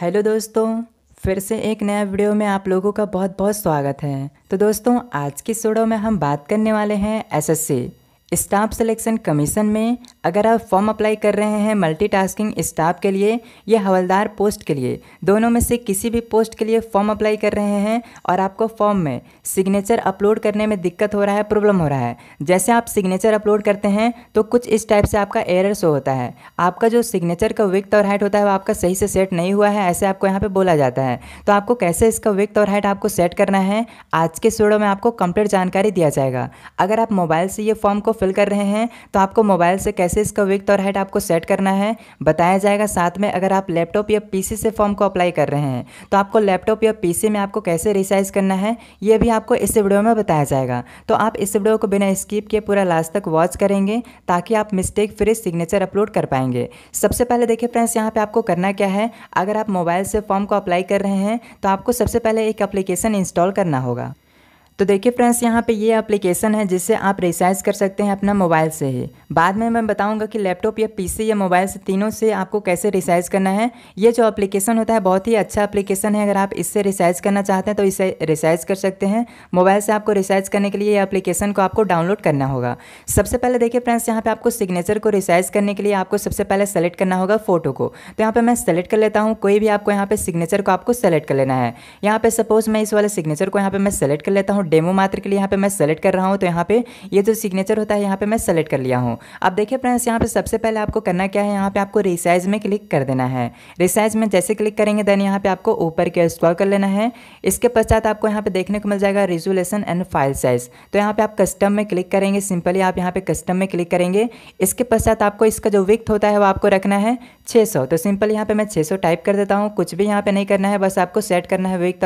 hello दोस्तों फिर से एक नया वीडियो में आप लोगों का बहुत बहुत स्वागत है तो दोस्तों आज की सोडो में हम बात करने वाले हैं एसएससी स्टाफ सिलेक्शन कमीशन में अगर आप फॉर्म अप्लाई कर रहे हैं मल्टीटास्किंग स्टाफ के लिए या हवलदार पोस्ट के लिए दोनों में से किसी भी पोस्ट के लिए फॉर्म अप्लाई कर रहे हैं और आपको फॉर्म में सिग्नेचर अपलोड करने में दिक्कत हो रहा है प्रॉब्लम हो रहा है जैसे आप सिग्नेचर अपलोड करते हैं तो कुछ इस टाइप से आपका एरर शो होता है आपका जो सिग्नेचर का विक्थ और हाइट होता है वो आपका सही से सेट नहीं हुआ है ऐसे आपको यहाँ पर बोला जाता है तो आपको कैसे इसका विक्थ और हाइट आपको सेट करना है आज के सोडो में आपको कंप्लीट जानकारी दिया जाएगा अगर आप मोबाइल से ये फॉर्म को फिल कर रहे हैं तो आपको मोबाइल से कैसे इसका विक्थ और हाइट आपको सेट करना है बताया जाएगा साथ में अगर आप लैपटॉप या पी से फॉर्म को अप्लाई कर रहे हैं तो आपको लैपटॉप या पी में आपको कैसे रिसाइज करना है ये भी आपको इस वीडियो में बताया जाएगा तो आप इस वीडियो को बिना स्किप किए पूरा लास्ट तक वॉच करेंगे ताकि आप मिस्टेक फ्री सिग्नेचर अपलोड कर पाएंगे सबसे पहले देखिए फ्रेंड्स यहाँ पे आपको करना क्या है अगर आप मोबाइल से फॉर्म को अप्लाई कर रहे हैं तो आपको सबसे पहले एक एप्लीकेशन इंस्टॉल करना होगा तो देखिए फ्रेंड्स यहाँ पे ये एप्लीकेशन है जिससे आप रिसाइज कर सकते हैं अपना मोबाइल से ही बाद में मैं बताऊँगा कि लैपटॉप या पीसी या मोबाइल से तीनों से आपको कैसे रिसाइज़ करना है ये जो एप्लीकेशन होता है बहुत ही अच्छा एप्लीकेशन है अगर आप इससे रिसाइज़ करना चाहते हैं तो इसे रिसाइज कर सकते हैं मोबाइल से आपको रिसाइज करने के लिए ये एप्लीकेशन को आपको डाउनलोड करना होगा सबसे पहले देखिए फ्रेंड्स यहाँ पर आपको सिग्नेचर को रिसाइज करने के लिए आपको सबसे पहले सेलेक्ट करना होगा फोटो को तो यहाँ पर मैं सेलेक्ट कर लेता हूँ कोई भी आपको यहाँ पर सिग्नेचर को आपको सेलेक्ट कर लेना है यहाँ पर सपोज मैं इस वाले सिग्नेचर को यहाँ पर मैं सेलेक्ट कर लेता हूँ डेमो मात्र के लिए यहाँ पे मैं सेलेक्ट कर रहा हूँ तो यहाँ पे ये जो सिग्नेचर होता है यहाँ पे मैं सेलेक्ट कर लिया हूँ अब देखिए फ्रेंड्स यहाँ पे सबसे पहले आपको करना क्या है यहाँ पे आपको रिसाइज में क्लिक कर देना है रिसाइज में जैसे क्लिक करेंगे देन यहाँ पे आपको ऊपर के स्क्रॉल कर लेना है इसके पश्चात आपको यहाँ पे देखने को मिल जाएगा रिजोलेशन एंड फाइल साइज तो यहाँ पे आप कस्टम में क्लिक करेंगे सिंपली आप यहाँ पे कस्टम में क्लिक करेंगे इसके पश्चात आपको इसका जो विक्थ होता है वो आपको रखना है सौ तो सिंपल यहाँ पे मैं सौ टाइप कर देता हूँ कुछ भी यहाँ पे नहीं करना है बस आपको सेट करना है विक्थ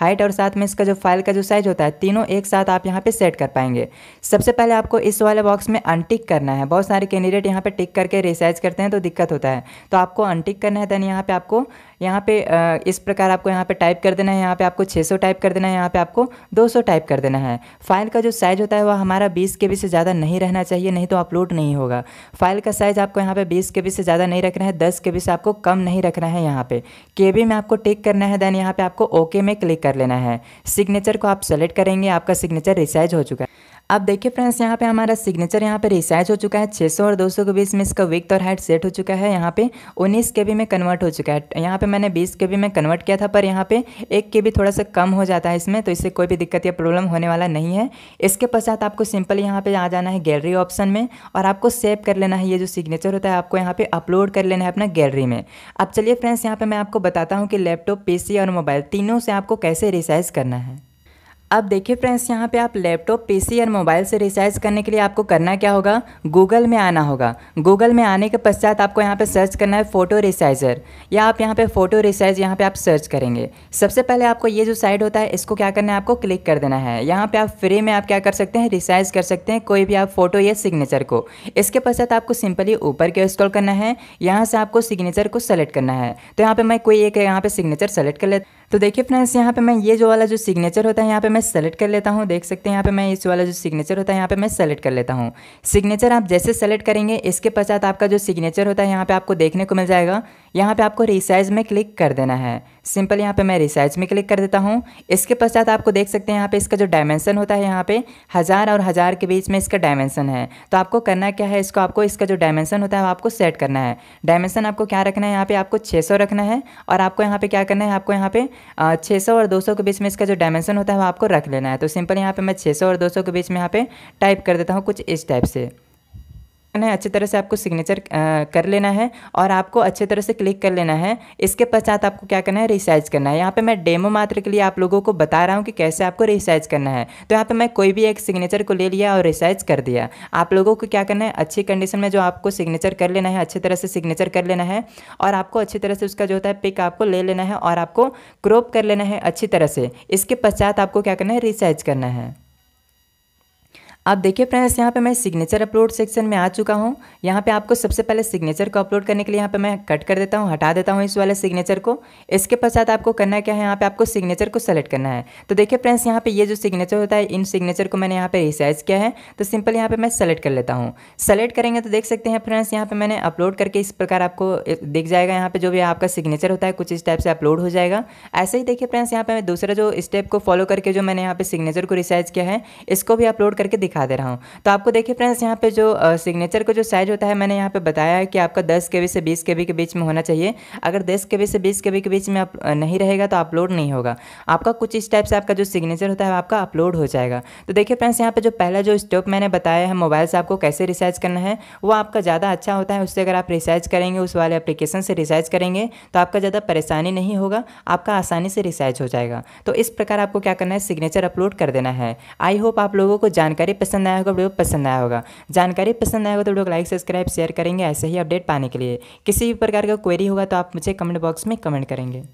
हाइट और साथ में इसका जो फाइल का जो साइज होता है तीनों एक साथ आप यहाँ पे सेट कर पाएंगे सबसे पहले आपको इस वाले बॉक्स में अनटिक करना है बहुत सारे कैंडिडेट यहाँ पे टिक करके रिसाइज करते हैं तो दिक्कत होता है तो आपको अनटिक करना है देन यहाँ पे आपको यहाँ पे इस प्रकार आपको यहाँ पे टाइप कर देना है यहाँ पे आपको 600 टाइप कर देना है यहाँ पे आपको 200 टाइप कर देना है फाइल का जो साइज़ होता है वह हमारा बीस के बी से ज़्यादा नहीं रहना चाहिए नहीं तो अपलोड नहीं होगा फाइल का साइज़ आपको यहाँ पर बीस के बी से ज़्यादा नहीं रखना है दस के बी से आपको कम नहीं रखना है यहाँ पर के में आपको टिक करना है देन यहाँ पर आपको ओके में क्लिक कर लेना है सिग्नेचर को आप सेलेक्ट करेंगे आपका सिग्नेचर रिसाइज हो चुका है अब देखिए फ्रेंड्स यहाँ पे हमारा सिग्नेचर यहाँ पे रिसाइज हो चुका है 600 और 200 के बीच में इसका विथ और हाइट सेट हो चुका है यहाँ पे 19 के बी में कन्वर्ट हो चुका है यहाँ पे मैंने 20 के बी में कन्वर्ट किया था पर यहाँ पे एक के बी थोड़ा सा कम हो जाता है इसमें तो इससे कोई भी दिक्कत या प्रॉब्लम होने वाला नहीं है इसके पश्चात आपको सिंपल यहाँ पर आ जाना है गैलरी ऑप्शन में और आपको सेव कर लेना है ये जो सिग्नेचर होता है आपको यहाँ पर अपलोड कर लेना है अपना गैलरी में अब चलिए फ्रेंड्स यहाँ पर मैं आपको बताता हूँ कि लैपटॉप पी और मोबाइल तीनों से आपको कैसे रिसाइज करना है अब देखिए फ्रेंड्स यहाँ पे आप लैपटॉप पीसी और मोबाइल से रिचार्ज करने के लिए आपको करना क्या होगा गूगल में आना होगा गूगल में आने के पश्चात आपको यहाँ पे सर्च करना है फ़ोटो रिसाइजर या आप यहाँ पे फ़ोटो रिसाइज यहाँ पे आप सर्च करेंगे सबसे पहले आपको ये जो साइट होता है इसको क्या करना है आपको क्लिक कर देना है यहाँ पर आप फ्री में आप क्या कर सकते हैं रिसाइज कर सकते हैं कोई भी आप फ़ोटो या सिग्नेचर को इसके पश्चात आपको सिंपली ऊपर के स्क्रॉल करना है यहाँ से आपको सिग्नेचर को सेलेक्ट करना है तो यहाँ पर मैं कोई एक यहाँ पर सिग्नेचर सेलेक्ट कर लेता तो देखिए फ्रेंड्स यहाँ पे मैं ये जो वाला जो सिग्नेचर होता है यहाँ पे मैं सेलेक्ट कर लेता हूँ देख सकते हैं यहाँ पे मैं इस वाला जो सिग्नेचर होता है यहाँ पे मैं सेलेक्ट कर लेता हूँ सिग्नेचर आप जैसे सेलेक्ट करेंगे इसके पश्चात आपका जो सिग्नेचर होता है यहाँ पे आपको देखने को मिल जाएगा यहाँ पे आपको रिसाइज में क्लिक कर देना है सिंपल यहाँ पे मैं रिसाइज में क्लिक कर देता हूँ इसके पश्चात आपको देख सकते हैं यहाँ पे इसका जो डायमेंशन होता है यहाँ पे हज़ार और हज़ार के बीच में इसका डायमेंशन है तो आपको करना क्या है इसको आपको इसका जो डायमेंशन होता है आपको सेट करना है डायमेंशन आपको क्या रखना है यहाँ पे आपको सौ रखना है और आपको यहाँ पे क्या करना है आपको यहाँ पे छः सौ और दो सौ के बीच में इसका जो डायमेंशन होता है वो आपको रख लेना है तो सिंपल यहाँ पे मैं छः सौ और दो सौ के बीच में यहाँ पे टाइप कर देता हूँ कुछ इस टाइप से है अच्छी तरह से आपको सिग्नेचर कर लेना है और आपको अच्छे तरह से क्लिक कर लेना है इसके पश्चात आपको क्या करना है रिसाइज करना है यहाँ पे मैं डेमो मात्र के लिए आप लोगों को बता रहा हूँ कि कैसे आपको रिसाइज करना है तो यहाँ पे मैं कोई भी एक सिग्नेचर को ले लिया और रिसाइज कर दिया आप लोगों को क्या करना है अच्छी कंडीशन में जो आपको सिग्नेचर कर लेना है अच्छी तरह से सिग्नेचर कर लेना है और आपको अच्छी तरह से उसका जो होता है पिक आपको ले लेना है और आपको क्रॉप कर लेना है अच्छी तरह से इसके पश्चात आपको क्या करना है रिसाइज करना है आप देखिए फ्रेंड्स यहाँ पे मैं सिग्नेचर अपलोड सेक्शन में आ चुका हूँ यहाँ पे आपको सबसे पहले सिग्नेचर को अपलोड करने के लिए यहाँ पे मैं कट कर देता हूँ हटा देता हूँ इस वाले सिग्नेचर को इसके पश्चात आपको करना क्या है यहाँ पे आपको सिग्नेचर को सेलेक्ट करना है तो देखिए फ्रेंड्स यहाँ पे ये जो सिग्नेचर होता है इन सिग्नेचर को मैंने यहाँ पे रिसाइज किया है तो सिंपल यहाँ पर मैं सेलेक्ट कर लेता हूँ सेलेक्ट करेंगे तो देख सकते हैं फ्रेंड्स यहाँ पे मैंने अपलोड करके इस प्रकार आपको दिख जाएगा यहाँ पर जो भी आपका सिग्नेचर होता है कुछ इस टाइप से अपलोड हो जाएगा ऐसे ही देखिए फ्रेंड्स यहाँ पर मैं दूसरा जो स्टेप को फॉलो करके जो मैंने यहाँ पर सिग्नेचर को रिसाइज किया है इसको भी अपलोड करके दिखा दे रहा हूँ तो आपको देखिए फ्रेंड्स यहाँ पे जो सिग्नेचर का जो साइज़ होता है मैंने यहाँ पे बताया है कि आपका दस के से बीस के के बीच में होना चाहिए अगर दस के से बीस के के बीच में आप नहीं रहेगा तो अपलोड नहीं होगा आपका कुछ इस टाइप से आपका जो सिग्नेचर होता है आपका अपलोड हो जाएगा तो देखिए फ्रेंड्स यहाँ पर जो पहला जो स्टॉप मैंने बताया है मोबाइल से आपको कैसे रिचार्ज करना है वो आपका ज़्यादा अच्छा होता है उससे अगर आप रिचार्ज करेंगे उस वाले एप्लीकेशन से रिचार्ज करेंगे तो आपका ज़्यादा परेशानी नहीं होगा आपका आसानी से रिचार्ज हो जाएगा तो इस प्रकार आपको क्या करना है सिग्नेचर अपलोड कर देना है आई होप आप लोगों को जानकारी पसंद आया होगा वीडियो पसंद आया होगा जानकारी पसंद आया होगा तो वीडियो को लाइक सब्सक्राइब शेयर करेंगे ऐसे ही अपडेट पाने के लिए किसी भी प्रकार का क्वेरी होगा तो आप मुझे कमेंट बॉक्स में कमेंट करेंगे